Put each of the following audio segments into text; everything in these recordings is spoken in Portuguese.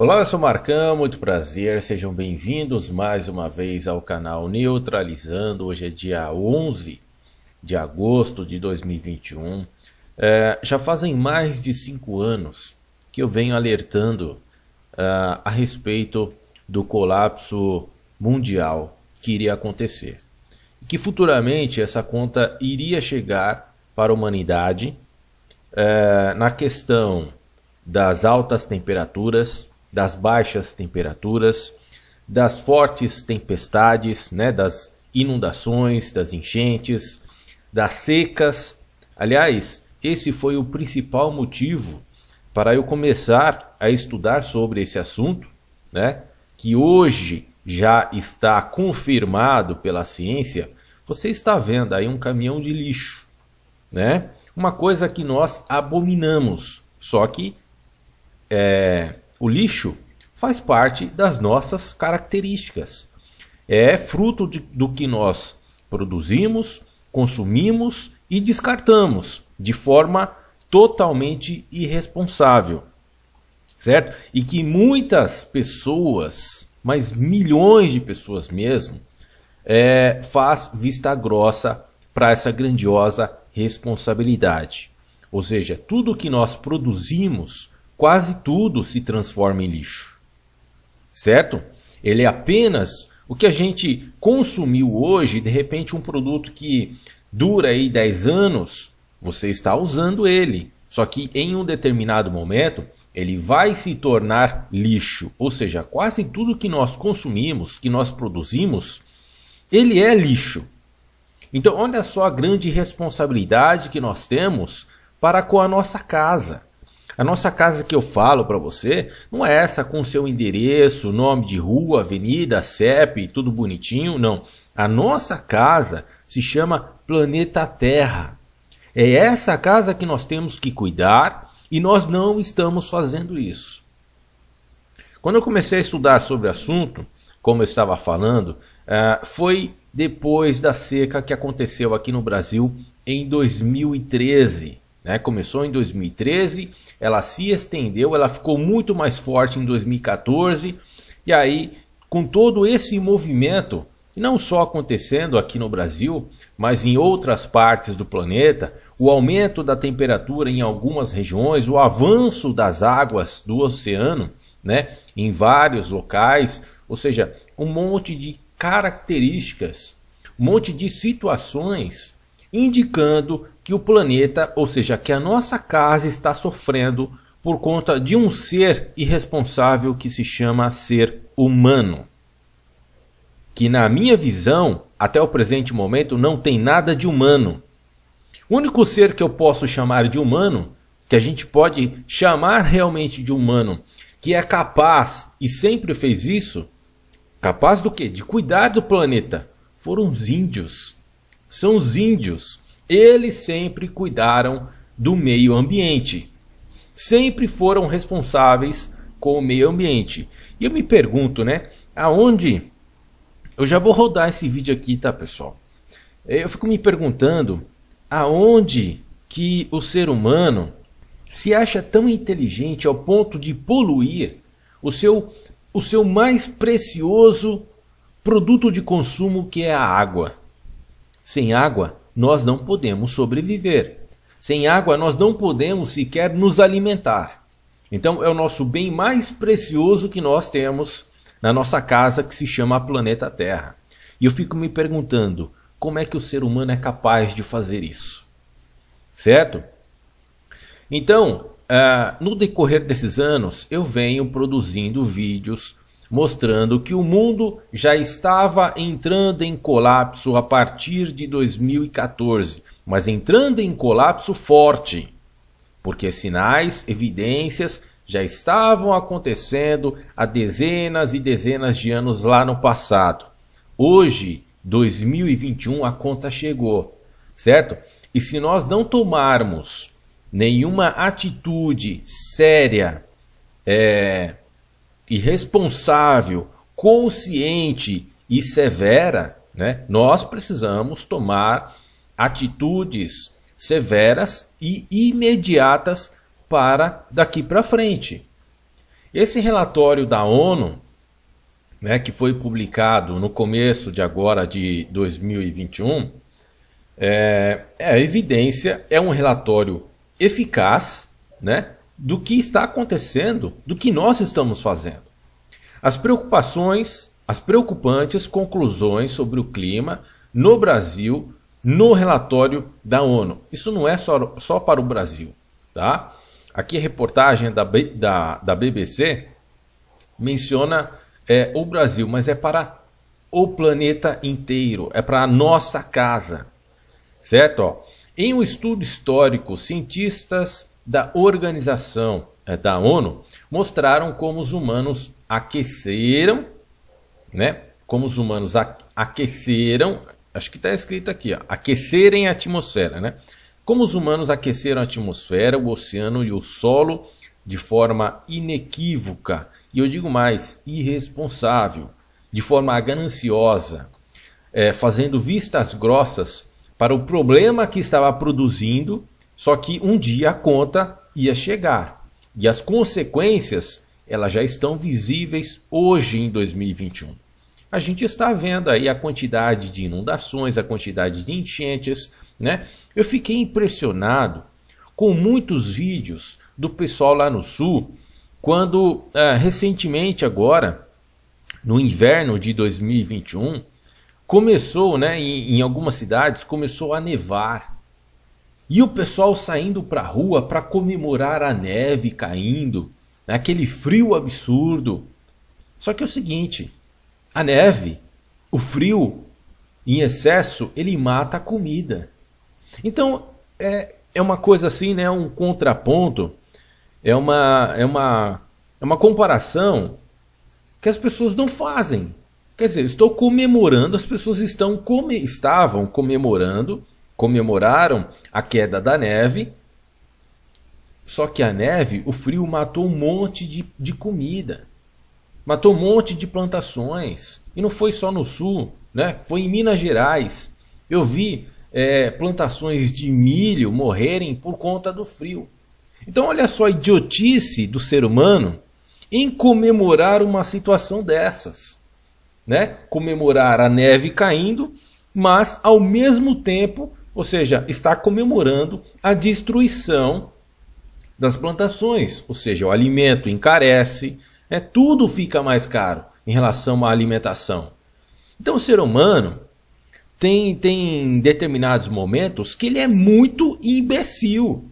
Olá, eu sou Marcão, muito prazer, sejam bem-vindos mais uma vez ao canal Neutralizando. Hoje é dia 11 de agosto de 2021. É, já fazem mais de cinco anos que eu venho alertando uh, a respeito do colapso mundial que iria acontecer. Que futuramente essa conta iria chegar para a humanidade uh, na questão das altas temperaturas, das baixas temperaturas, das fortes tempestades, né, das inundações, das enchentes, das secas. Aliás, esse foi o principal motivo para eu começar a estudar sobre esse assunto, né, que hoje já está confirmado pela ciência. Você está vendo aí um caminhão de lixo, né? Uma coisa que nós abominamos, só que é, o lixo faz parte das nossas características. É fruto de, do que nós produzimos, consumimos e descartamos de forma totalmente irresponsável. Certo? E que muitas pessoas, mas milhões de pessoas mesmo, é, faz vista grossa para essa grandiosa responsabilidade. Ou seja, tudo que nós produzimos quase tudo se transforma em lixo. Certo? Ele é apenas o que a gente consumiu hoje, de repente um produto que dura aí 10 anos, você está usando ele. Só que em um determinado momento, ele vai se tornar lixo. Ou seja, quase tudo que nós consumimos, que nós produzimos, ele é lixo. Então, olha só a grande responsabilidade que nós temos para com a nossa casa. A nossa casa que eu falo para você não é essa com seu endereço, nome de rua, avenida, CEP, tudo bonitinho, não. A nossa casa se chama Planeta Terra. É essa casa que nós temos que cuidar e nós não estamos fazendo isso. Quando eu comecei a estudar sobre o assunto, como eu estava falando, eh, foi depois da seca que aconteceu aqui no Brasil em 2013. Né? Começou em 2013, ela se estendeu, ela ficou muito mais forte em 2014. E aí, com todo esse movimento, não só acontecendo aqui no Brasil, mas em outras partes do planeta, o aumento da temperatura em algumas regiões, o avanço das águas do oceano, né, em vários locais, ou seja, um monte de características, um monte de situações indicando que o planeta, ou seja, que a nossa casa está sofrendo por conta de um ser irresponsável que se chama ser humano. Que na minha visão, até o presente momento, não tem nada de humano. O único ser que eu posso chamar de humano, que a gente pode chamar realmente de humano, que é capaz e sempre fez isso, capaz do quê? De cuidar do planeta. Foram os índios. São os índios eles sempre cuidaram do meio ambiente. Sempre foram responsáveis com o meio ambiente. E eu me pergunto, né? Aonde. Eu já vou rodar esse vídeo aqui, tá, pessoal? Eu fico me perguntando aonde que o ser humano se acha tão inteligente ao ponto de poluir o seu, o seu mais precioso produto de consumo, que é a água. Sem água, nós não podemos sobreviver. Sem água, nós não podemos sequer nos alimentar. Então, é o nosso bem mais precioso que nós temos na nossa casa, que se chama planeta Terra. E eu fico me perguntando como é que o ser humano é capaz de fazer isso. Certo? Então, uh, no decorrer desses anos, eu venho produzindo vídeos mostrando que o mundo já estava entrando em colapso a partir de 2014, mas entrando em colapso forte, porque sinais, evidências já estavam acontecendo há dezenas e dezenas de anos lá no passado. Hoje, 2021, a conta chegou, certo? E se nós não tomarmos nenhuma atitude séria, é, e responsável, consciente e severa, né, nós precisamos tomar atitudes severas e imediatas para daqui para frente. Esse relatório da ONU, né, que foi publicado no começo de agora de 2021, é, é a evidência, é um relatório eficaz, né, do que está acontecendo, do que nós estamos fazendo. As preocupações, as preocupantes conclusões sobre o clima no Brasil no relatório da ONU. Isso não é só, só para o Brasil, tá? Aqui a reportagem da, da, da BBC menciona é, o Brasil, mas é para o planeta inteiro, é para a nossa casa, certo? Ó, em um estudo histórico, cientistas da organização é, da ONU mostraram como os humanos aqueceram, né? Como os humanos aqueceram, acho que está escrito aqui, ó, aquecerem a atmosfera, né? Como os humanos aqueceram a atmosfera, o oceano e o solo de forma inequívoca, e eu digo mais, irresponsável, de forma gananciosa, é, fazendo vistas grossas para o problema que estava produzindo só que um dia a conta ia chegar e as consequências elas já estão visíveis hoje em 2021. A gente está vendo aí a quantidade de inundações, a quantidade de enchentes, né? Eu fiquei impressionado com muitos vídeos do pessoal lá no sul, quando eh, recentemente agora, no inverno de 2021, começou, né, em, em algumas cidades começou a nevar e o pessoal saindo para a rua para comemorar a neve caindo, né? aquele frio absurdo. Só que é o seguinte, a neve, o frio em excesso, ele mata a comida. Então, é, é uma coisa assim, né? um contraponto, é uma, é, uma, é uma comparação que as pessoas não fazem. Quer dizer, estou comemorando, as pessoas estão come, estavam comemorando comemoraram a queda da neve. Só que a neve, o frio matou um monte de, de comida, matou um monte de plantações. E não foi só no sul, né? foi em Minas Gerais. Eu vi é, plantações de milho morrerem por conta do frio. Então, olha só a idiotice do ser humano em comemorar uma situação dessas. Né? Comemorar a neve caindo, mas ao mesmo tempo ou seja, está comemorando a destruição das plantações, ou seja, o alimento encarece, né? tudo fica mais caro em relação à alimentação. Então o ser humano tem, tem determinados momentos que ele é muito imbecil,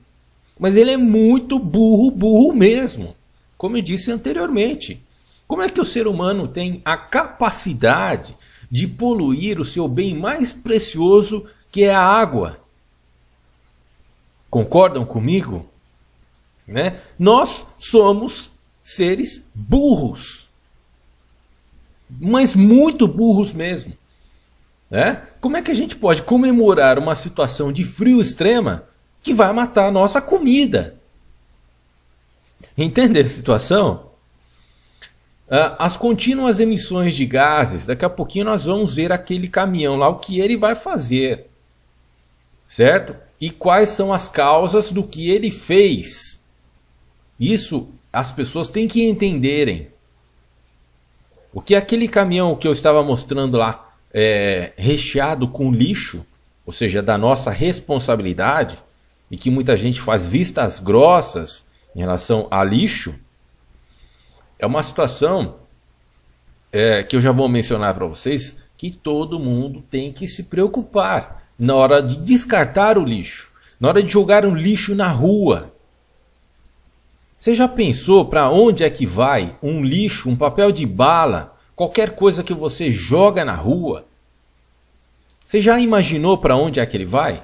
mas ele é muito burro, burro mesmo, como eu disse anteriormente. Como é que o ser humano tem a capacidade de poluir o seu bem mais precioso que é a água. Concordam comigo? Né? Nós somos seres burros, mas muito burros mesmo. Né? Como é que a gente pode comemorar uma situação de frio extrema que vai matar a nossa comida? Entende a situação? Ah, as contínuas emissões de gases, daqui a pouquinho nós vamos ver aquele caminhão lá, o que ele vai fazer certo? E quais são as causas do que ele fez? Isso as pessoas têm que entenderem. O que aquele caminhão que eu estava mostrando lá, é, recheado com lixo, ou seja, da nossa responsabilidade, e que muita gente faz vistas grossas em relação a lixo, é uma situação é, que eu já vou mencionar para vocês que todo mundo tem que se preocupar na hora de descartar o lixo, na hora de jogar um lixo na rua. Você já pensou para onde é que vai um lixo, um papel de bala, qualquer coisa que você joga na rua? Você já imaginou para onde é que ele vai?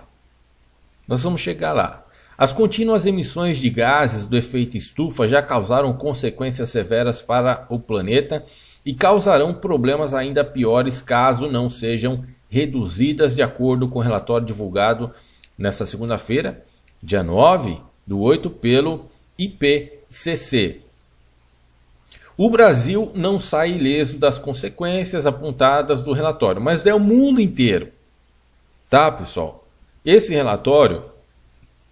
Nós vamos chegar lá. As contínuas emissões de gases do efeito estufa já causaram consequências severas para o planeta e causarão problemas ainda piores caso não sejam reduzidas de acordo com o relatório divulgado nesta segunda-feira, dia 9 do 8, pelo IPCC. O Brasil não sai ileso das consequências apontadas do relatório, mas é o mundo inteiro. Tá, pessoal? Esse relatório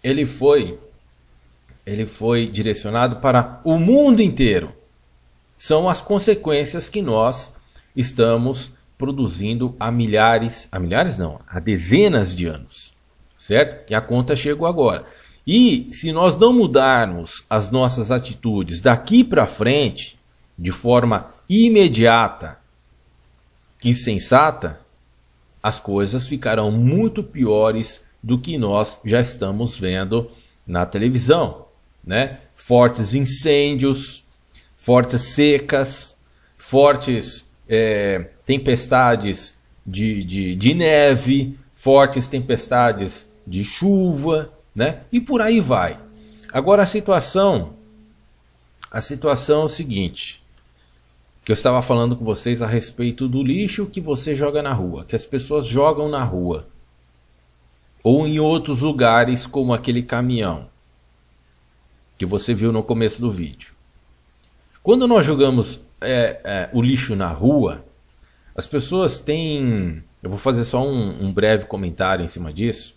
ele foi ele foi direcionado para o mundo inteiro. São as consequências que nós estamos produzindo há milhares, há milhares não, há dezenas de anos, certo? E a conta chegou agora. E se nós não mudarmos as nossas atitudes daqui para frente, de forma imediata e sensata, as coisas ficarão muito piores do que nós já estamos vendo na televisão, né? Fortes incêndios, fortes secas, fortes é, tempestades de, de, de neve, fortes tempestades de chuva, né? E por aí vai. Agora a situação, a situação é o seguinte, que eu estava falando com vocês a respeito do lixo que você joga na rua, que as pessoas jogam na rua ou em outros lugares como aquele caminhão que você viu no começo do vídeo. Quando nós jogamos é, é, o lixo na rua, as pessoas têm. Eu vou fazer só um, um breve comentário em cima disso.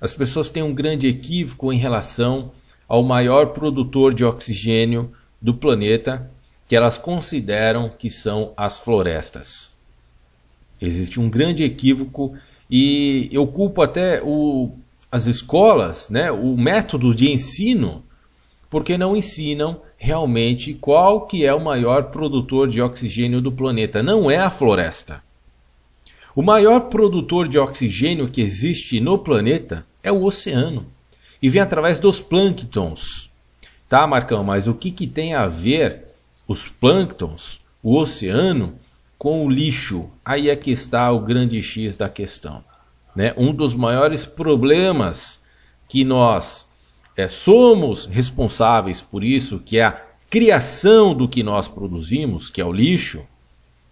As pessoas têm um grande equívoco em relação ao maior produtor de oxigênio do planeta, que elas consideram que são as florestas. Existe um grande equívoco e eu culpo até o, as escolas, né, o método de ensino, porque não ensinam realmente qual que é o maior produtor de oxigênio do planeta. Não é a floresta. O maior produtor de oxigênio que existe no planeta é o oceano. E vem através dos plânctons. Tá, Marcão, mas o que, que tem a ver os plânctons, o oceano, com o lixo? Aí é que está o grande X da questão. Né? Um dos maiores problemas que nós é, somos responsáveis por isso, que é a criação do que nós produzimos, que é o lixo,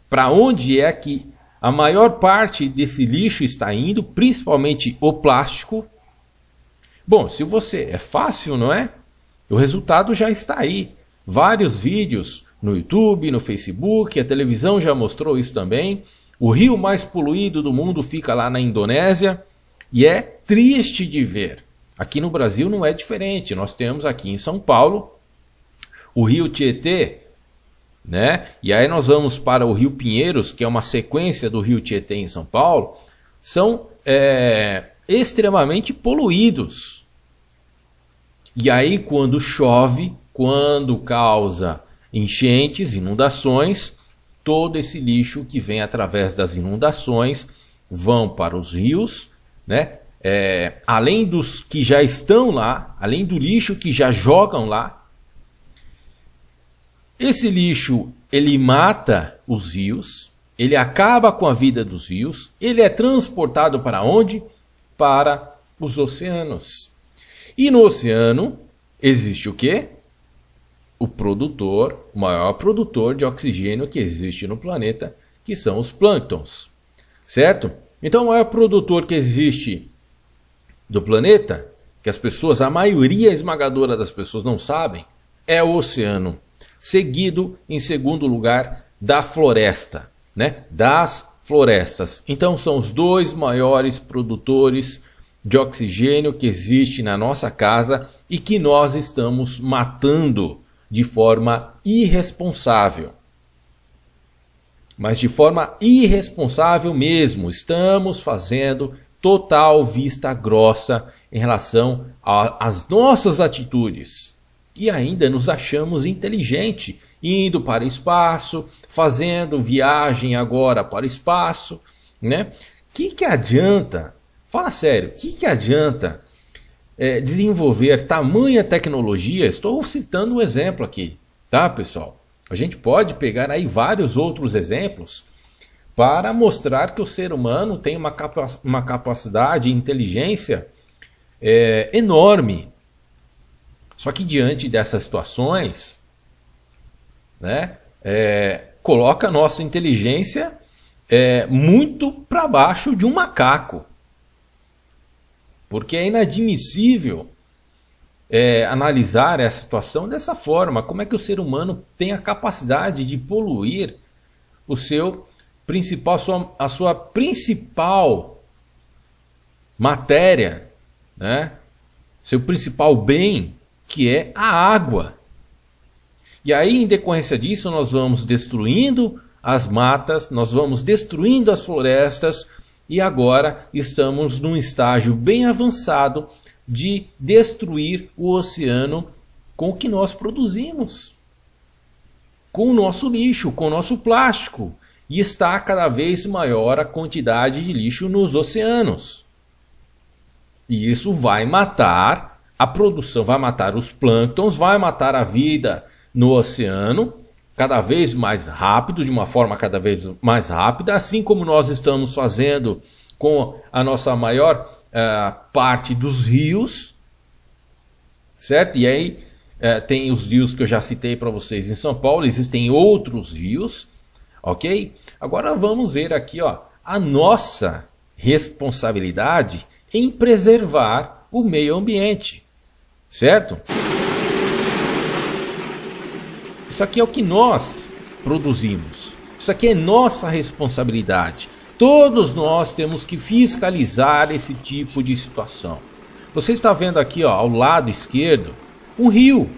para onde é que a maior parte desse lixo está indo, principalmente o plástico. Bom, se você é fácil, não é? O resultado já está aí. Vários vídeos no YouTube, no Facebook, a televisão já mostrou isso também. O rio mais poluído do mundo fica lá na Indonésia e é triste de ver. Aqui no Brasil não é diferente. Nós temos aqui em São Paulo o Rio Tietê, né? E aí nós vamos para o Rio Pinheiros, que é uma sequência do Rio Tietê em São Paulo, são é, extremamente poluídos. E aí quando chove, quando causa enchentes, inundações, todo esse lixo que vem através das inundações vão para os rios, né? é, além dos que já estão lá, além do lixo que já jogam lá, esse lixo ele mata os rios, ele acaba com a vida dos rios, ele é transportado para onde? Para os oceanos. E no oceano existe o quê? O produtor, o maior produtor de oxigênio que existe no planeta, que são os plânctons. Certo? Então, o maior produtor que existe do planeta, que as pessoas, a maioria esmagadora das pessoas não sabem, é o oceano, seguido em segundo lugar da floresta, né? Das florestas. Então são os dois maiores produtores de oxigênio que existe na nossa casa e que nós estamos matando de forma irresponsável. Mas de forma irresponsável mesmo, estamos fazendo total vista grossa em relação às nossas atitudes. E ainda nos achamos inteligente, indo para o espaço, fazendo viagem agora para o espaço, né? Que que adianta? Fala sério, que que adianta é, desenvolver tamanha tecnologia? Estou citando um exemplo aqui, tá, pessoal? A gente pode pegar aí vários outros exemplos para mostrar que o ser humano tem uma, capac uma capacidade, inteligência é, enorme. Só que diante dessas situações, né, é, coloca a nossa inteligência é, muito para baixo de um macaco. Porque é inadmissível é, analisar essa situação dessa forma. Como é que o ser humano tem a capacidade de poluir o seu principal, a sua, a sua principal matéria, né? seu principal bem, que é a água. E aí, em decorrência disso, nós vamos destruindo as matas, nós vamos destruindo as florestas e agora estamos num estágio bem avançado de destruir o oceano com o que nós produzimos, com o nosso lixo, com o nosso plástico e está cada vez maior a quantidade de lixo nos oceanos. E isso vai matar a produção, vai matar os plânctons, vai matar a vida no oceano cada vez mais rápido, de uma forma cada vez mais rápida, assim como nós estamos fazendo com a nossa maior uh, parte dos rios, certo? E aí uh, tem os rios que eu já citei para vocês em São Paulo, existem outros rios ok? Agora vamos ver aqui ó, a nossa responsabilidade em preservar o meio ambiente, certo? Isso aqui é o que nós produzimos. Isso aqui é nossa responsabilidade. Todos nós temos que fiscalizar esse tipo de situação. Você está vendo aqui ó, ao lado esquerdo um rio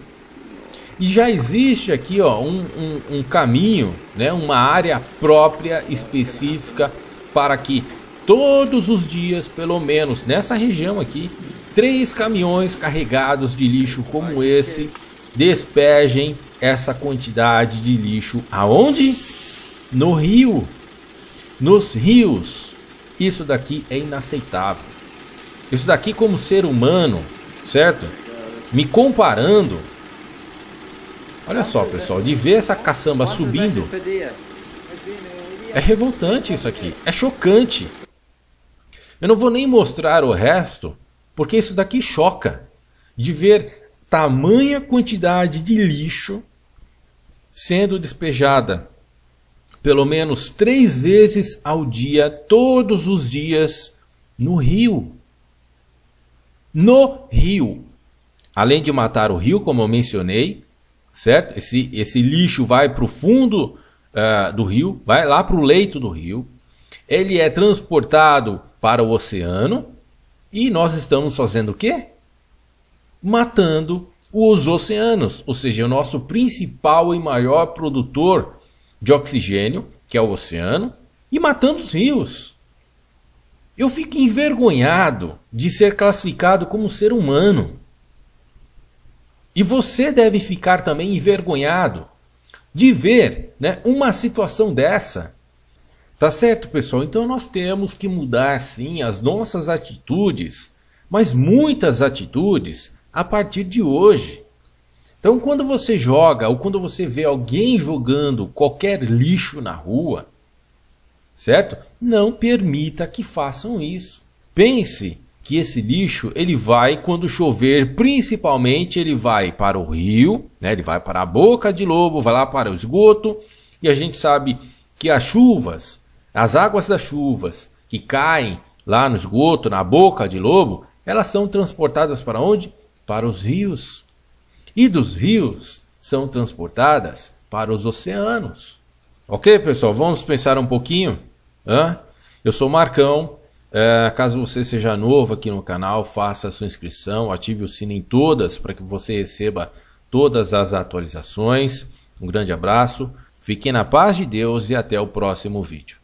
e já existe aqui ó, um, um, um caminho, né, uma área própria específica para que todos os dias, pelo menos nessa região aqui, três caminhões carregados de lixo como esse despejem essa quantidade de lixo aonde? No rio, nos rios. Isso daqui é inaceitável. Isso daqui como ser humano, certo? Me comparando Olha só, pessoal, de ver essa caçamba subindo. É revoltante isso aqui. É chocante. Eu não vou nem mostrar o resto, porque isso daqui choca. De ver tamanha quantidade de lixo sendo despejada pelo menos três vezes ao dia, todos os dias, no rio. No rio. Além de matar o rio, como eu mencionei, certo? Esse, esse lixo vai para o fundo uh, do rio, vai lá para o leito do rio, ele é transportado para o oceano e nós estamos fazendo o quê? Matando os oceanos, ou seja, o nosso principal e maior produtor de oxigênio, que é o oceano, e matando os rios. Eu fico envergonhado de ser classificado como ser humano. E você deve ficar também envergonhado de ver né, uma situação dessa. Tá certo, pessoal? Então nós temos que mudar sim as nossas atitudes, mas muitas atitudes a partir de hoje. Então, quando você joga ou quando você vê alguém jogando qualquer lixo na rua, certo? Não permita que façam isso. Pense que esse lixo ele vai quando chover, principalmente ele vai para o rio, né? Ele vai para a boca de lobo, vai lá para o esgoto e a gente sabe que as chuvas, as águas das chuvas que caem lá no esgoto, na boca de lobo, elas são transportadas para onde? Para os rios. E dos rios são transportadas para os oceanos. Ok, pessoal? Vamos pensar um pouquinho? Hã? Eu sou Marcão, é, caso você seja novo aqui no canal, faça sua inscrição, ative o sino em todas para que você receba todas as atualizações. Um grande abraço, fiquem na paz de Deus e até o próximo vídeo.